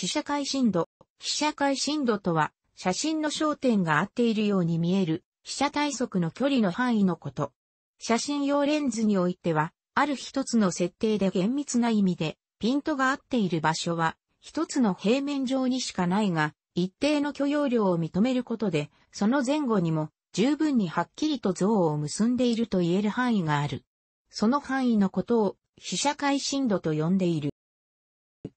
被写界深度。被写界深度とは、写真の焦点が合っているように見える、被写体側の距離の範囲のこと。写真用レンズにおいては、ある一つの設定で厳密な意味で、ピントが合っている場所は、一つの平面上にしかないが、一定の許容量を認めることで、その前後にも、十分にはっきりと像を結んでいると言える範囲がある。その範囲のことを、被写界深度と呼んでいる。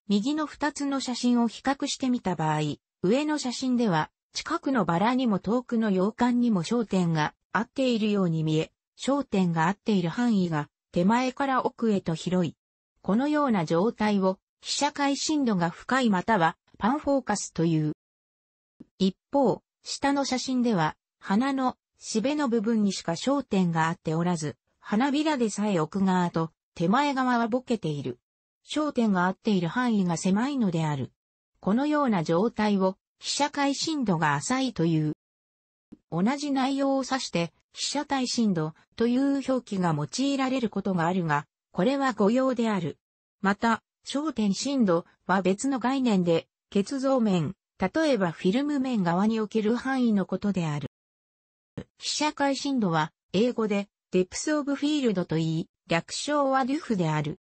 右の二つの写真を比較してみた場合、上の写真では、近くのバラにも遠くの洋館にも焦点が合っているように見え、焦点が合っている範囲が手前から奥へと広い。このような状態を、被写界深度が深いまたはパンフォーカスという。一方、下の写真では、花のしべの部分にしか焦点が合っておらず、花びらでさえ奥側と手前側はボケている。焦点が合っている範囲が狭いのである。このような状態を、被写界深度が浅いという。同じ内容を指して、被写体深度という表記が用いられることがあるが、これは誤用である。また、焦点深度は別の概念で、結像面、例えばフィルム面側における範囲のことである。被写界深度は、英語で、デプスオブフィールドといい、略称はデュフである。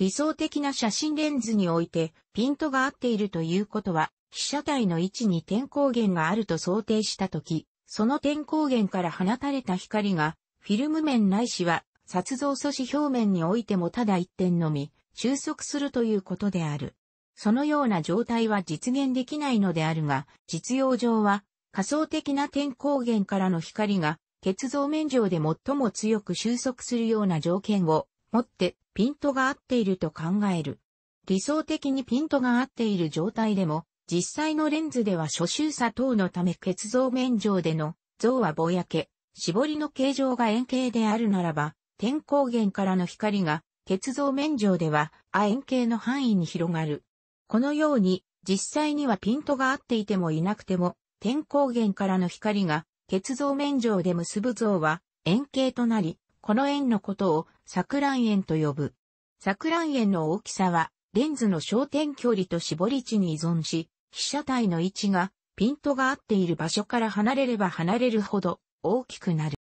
理想的な写真レンズにおいて、ピントが合っているということは、被写体の位置に点光源があると想定したとき、その点光源から放たれた光が、フィルム面ないしは、撮像素子表面においてもただ一点のみ、収束するということである。そのような状態は実現できないのであるが、実用上は、仮想的な点光源からの光が、結像面上で最も強く収束するような条件を持ってピントが合っていると考える。理想的にピントが合っている状態でも、実際のレンズでは初周差等のため結像面上での像はぼやけ、絞りの形状が円形であるならば、天光源からの光が結像面上では亜円形の範囲に広がる。このように、実際にはピントが合っていてもいなくても、天光源からの光が結像面上で結ぶ像は円形となり、この円のことを錯乱円と呼ぶ。錯乱円の大きさは、レンズの焦点距離と絞り値に依存し、被写体の位置が、ピントが合っている場所から離れれば離れるほど大きくなる。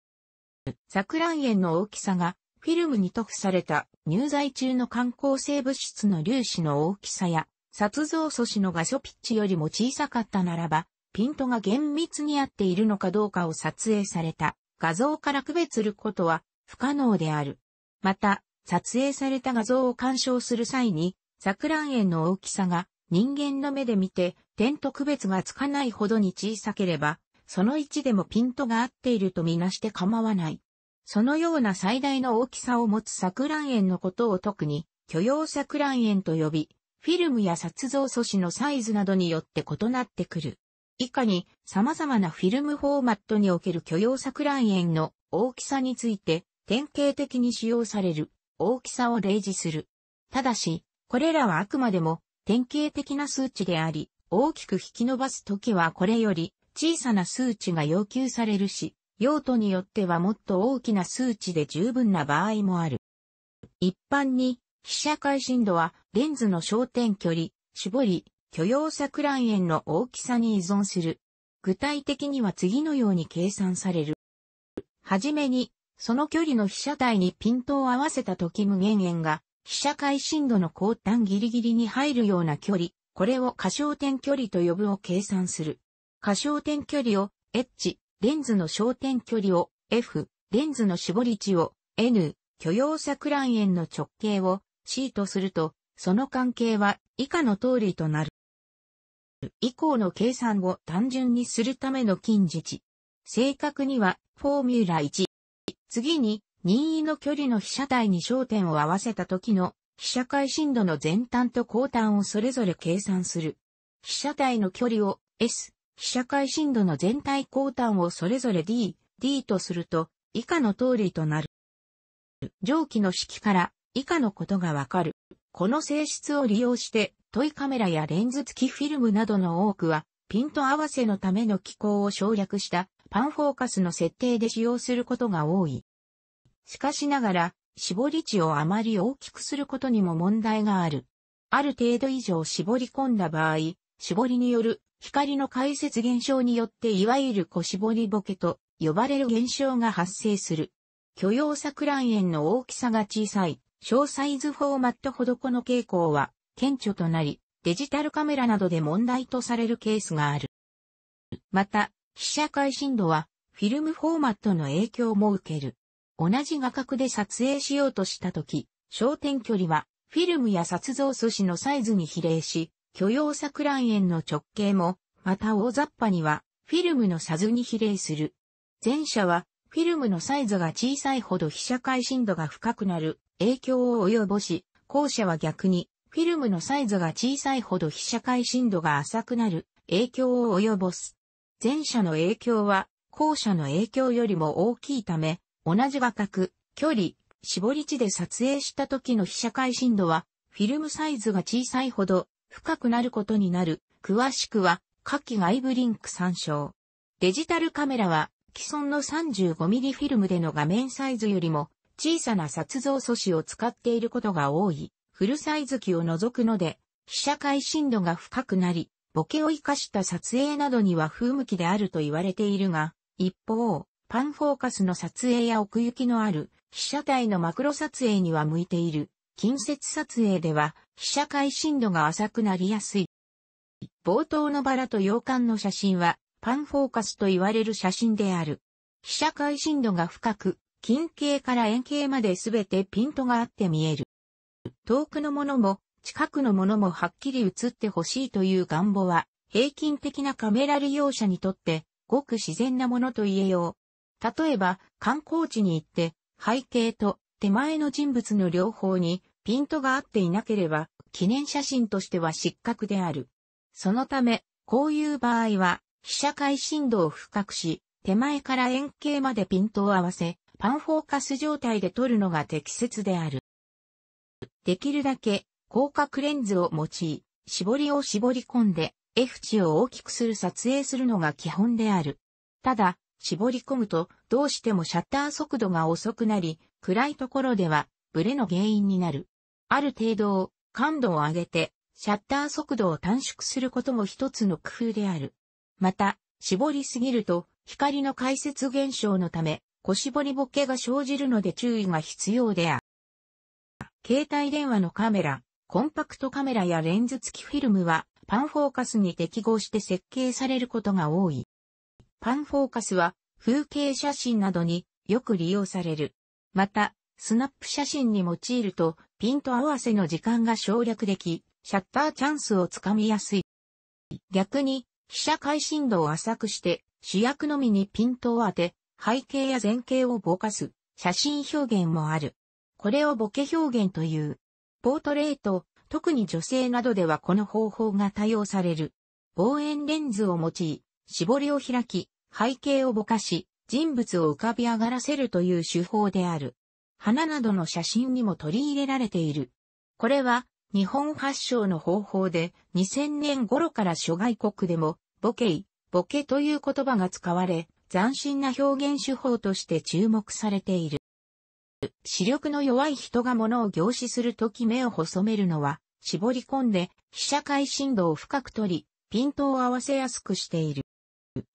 錯乱円の大きさが、フィルムに塗布された入剤中の観光性物質の粒子の大きさや、殺像素子の画素ピッチよりも小さかったならば、ピントが厳密に合っているのかどうかを撮影された画像から区別することは不可能である。また、撮影された画像を鑑賞する際に、錯乱円の大きさが人間の目で見て点と区別がつかないほどに小さければ、その位置でもピントが合っているとみなして構わない。そのような最大の大きさを持つ錯乱円のことを特に許容錯乱炎と呼び、フィルムや撮像素子のサイズなどによって異なってくる。以下に様々なフィルムフォーマットにおける許容錯乱炎の大きさについて典型的に使用される大きさを例示する。ただし、これらはあくまでも典型的な数値であり、大きく引き伸ばすときはこれより小さな数値が要求されるし、用途によってはもっと大きな数値で十分な場合もある。一般に、被写界深度はレンズの焦点距離、絞り、許容錯乱円の大きさに依存する。具体的には次のように計算される。はじめに、その距離の被写体にピントを合わせた時無限円が、被写界深度の高端ギリギリに入るような距離、これを過焦点距離と呼ぶを計算する。過焦点距離を H、レンズの焦点距離を F、レンズの絞り値を N、許容錯乱円の直径を C とすると、その関係は以下の通りとなる。以降の計算を単純にするための近似値。正確には、フォーミュラ1、次に、任意の距離の被写体に焦点を合わせた時の被写界深度の前端と後端をそれぞれ計算する。被写体の距離を S、被写界深度の全体後端をそれぞれ D、D とすると以下の通りとなる。上記の式から以下のことがわかる。この性質を利用してトイカメラやレンズ付きフィルムなどの多くはピント合わせのための機構を省略したパンフォーカスの設定で使用することが多い。しかしながら、絞り値をあまり大きくすることにも問題がある。ある程度以上絞り込んだ場合、絞りによる光の解説現象によっていわゆる小絞りボケと呼ばれる現象が発生する。許容錯乱円の大きさが小さい、小サイズフォーマットほどこの傾向は顕著となり、デジタルカメラなどで問題とされるケースがある。また、被写界深度はフィルムフォーマットの影響も受ける。同じ画角で撮影しようとしたとき、焦点距離はフィルムや撮像素子のサイズに比例し、許容錯乱円の直径も、また大雑把にはフィルムのサズに比例する。前者はフィルムのサイズが小さいほど被写界深度が深くなる影響を及ぼし、後者は逆にフィルムのサイズが小さいほど被写界深度が浅くなる影響を及ぼす。前者の影響は、後者の影響よりも大きいため、同じ画角、距離、絞り値で撮影した時の被写界深度は、フィルムサイズが小さいほど深くなることになる。詳しくは、下記外部リンク参照。デジタルカメラは、既存の 35mm フィルムでの画面サイズよりも小さな撮像素子を使っていることが多い。フルサイズ機を除くので、被写界深度が深くなり、ボケを活かした撮影などには風向きであると言われているが、一方、パンフォーカスの撮影や奥行きのある被写体のマクロ撮影には向いている。近接撮影では被写界深度が浅くなりやすい。冒頭のバラと洋館の写真はパンフォーカスと言われる写真である。被写界深度が深く、近景から遠景まで全てピントがあって見える。遠くのものも近くのものもはっきり映ってほしいという願望は、平均的なカメラ利用者にとって、ごく自然なものと言えよう。例えば、観光地に行って、背景と手前の人物の両方にピントが合っていなければ、記念写真としては失格である。そのため、こういう場合は、被写界深度を深くし、手前から円形までピントを合わせ、パンフォーカス状態で撮るのが適切である。できるだけ広角レンズを用い、絞りを絞り込んで F 値を大きくする撮影するのが基本である。ただ、絞り込むとどうしてもシャッター速度が遅くなり、暗いところではブレの原因になる。ある程度を感度を上げてシャッター速度を短縮することも一つの工夫である。また、絞りすぎると光の解説現象のため、小絞りボケが生じるので注意が必要である。携帯電話のカメラ、コンパクトカメラやレンズ付きフィルムはパンフォーカスに適合して設計されることが多い。パンフォーカスは風景写真などによく利用される。また、スナップ写真に用いるとピント合わせの時間が省略でき、シャッターチャンスをつかみやすい。逆に、被写界深度を浅くして主役のみにピントを当て、背景や前景をぼかす写真表現もある。これをボケ表現という。ポートレート、特に女性などではこの方法が多用される。望遠レンズを用い、絞りを開き、背景をぼかし、人物を浮かび上がらせるという手法である。花などの写真にも取り入れられている。これは日本発祥の方法で2000年頃から諸外国でもボケイ、ボケという言葉が使われ斬新な表現手法として注目されている。視力の弱い人が物を凝視するとき目を細めるのは、絞り込んで、被写界深度を深く取り、ピントを合わせやすくしている。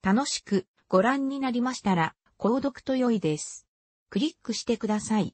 楽しくご覧になりましたら、購読と良いです。クリックしてください。